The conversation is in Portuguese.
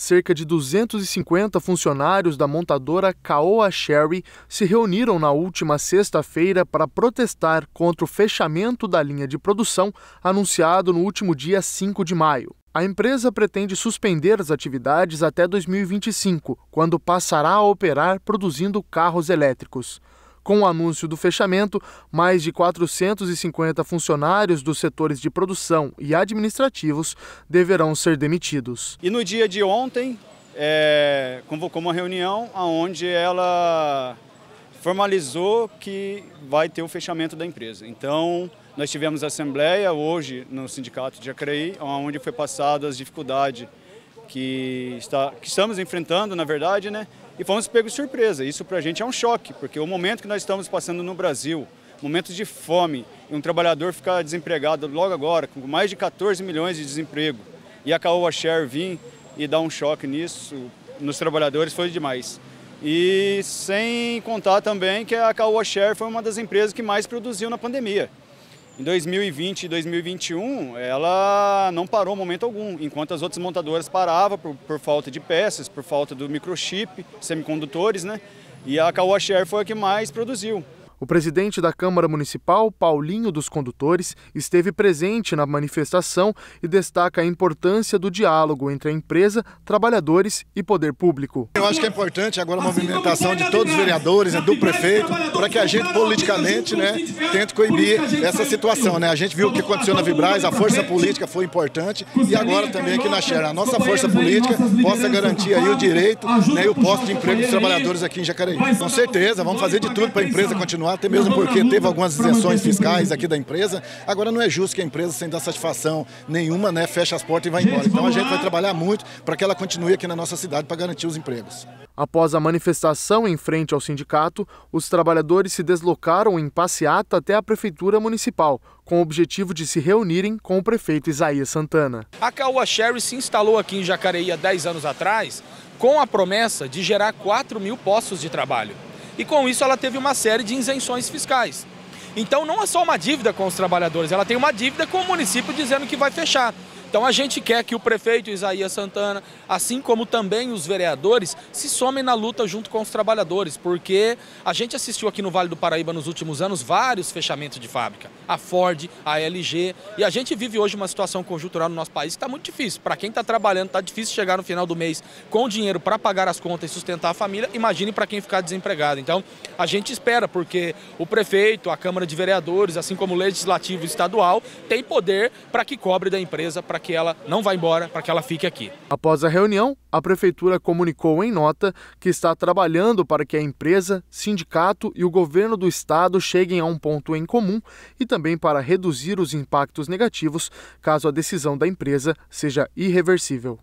cerca de 250 funcionários da montadora Caoa Sherry se reuniram na última sexta-feira para protestar contra o fechamento da linha de produção anunciado no último dia 5 de maio. A empresa pretende suspender as atividades até 2025, quando passará a operar produzindo carros elétricos. Com o anúncio do fechamento, mais de 450 funcionários dos setores de produção e administrativos deverão ser demitidos. E no dia de ontem, é, convocou uma reunião onde ela formalizou que vai ter o fechamento da empresa. Então, nós tivemos assembleia hoje no Sindicato de Acreí, onde foi passada as dificuldades que, está, que estamos enfrentando, na verdade, né? E fomos pegos de surpresa. Isso para a gente é um choque, porque o momento que nós estamos passando no Brasil, momentos de fome, e um trabalhador ficar desempregado logo agora, com mais de 14 milhões de desemprego, e a Caoa Share vir e dar um choque nisso, nos trabalhadores, foi demais. E sem contar também que a Caoa Share foi uma das empresas que mais produziu na pandemia. Em 2020 e 2021, ela não parou momento algum, enquanto as outras montadoras paravam por, por falta de peças, por falta do microchip, semicondutores, né? E a Kawash foi a que mais produziu. O presidente da Câmara Municipal, Paulinho dos Condutores, esteve presente na manifestação e destaca a importância do diálogo entre a empresa, trabalhadores e poder público. Eu acho que é importante agora a assim movimentação de todos os é vereadores, né, do é prefeito, para que a é gente politicamente né, tente coibir essa situação. Né? A gente viu o que aconteceu na Vibraz, a força política foi importante e agora também aqui na Xera. A nossa força política possa garantir aí o direito né, e o posto de emprego dos trabalhadores aqui em Jacareí. Com certeza, vamos fazer de tudo para a empresa continuar continuar, até mesmo porque teve algumas isenções fiscais aqui da empresa. Agora não é justo que a empresa, sem dar satisfação nenhuma, né, feche as portas e vá embora. Então a gente vai trabalhar muito para que ela continue aqui na nossa cidade para garantir os empregos. Após a manifestação em frente ao sindicato, os trabalhadores se deslocaram em passeata até a Prefeitura Municipal, com o objetivo de se reunirem com o prefeito Isaías Santana. A Caoa Sherry se instalou aqui em Jacareí há 10 anos atrás com a promessa de gerar 4 mil postos de trabalho e com isso ela teve uma série de isenções fiscais. Então não é só uma dívida com os trabalhadores, ela tem uma dívida com o município dizendo que vai fechar. Então a gente quer que o prefeito Isaías Santana, assim como também os vereadores, se somem na luta junto com os trabalhadores, porque a gente assistiu aqui no Vale do Paraíba nos últimos anos vários fechamentos de fábrica, a Ford, a LG, e a gente vive hoje uma situação conjuntural no nosso país que está muito difícil. Para quem está trabalhando, está difícil chegar no final do mês com dinheiro para pagar as contas e sustentar a família, imagine para quem ficar desempregado. Então a gente espera, porque o prefeito, a Câmara de Vereadores, assim como o Legislativo Estadual, tem poder para que cobre da empresa, para que ela não vá embora, para que ela fique aqui. Após a reunião, a prefeitura comunicou em nota que está trabalhando para que a empresa, sindicato e o governo do estado cheguem a um ponto em comum e também para reduzir os impactos negativos caso a decisão da empresa seja irreversível.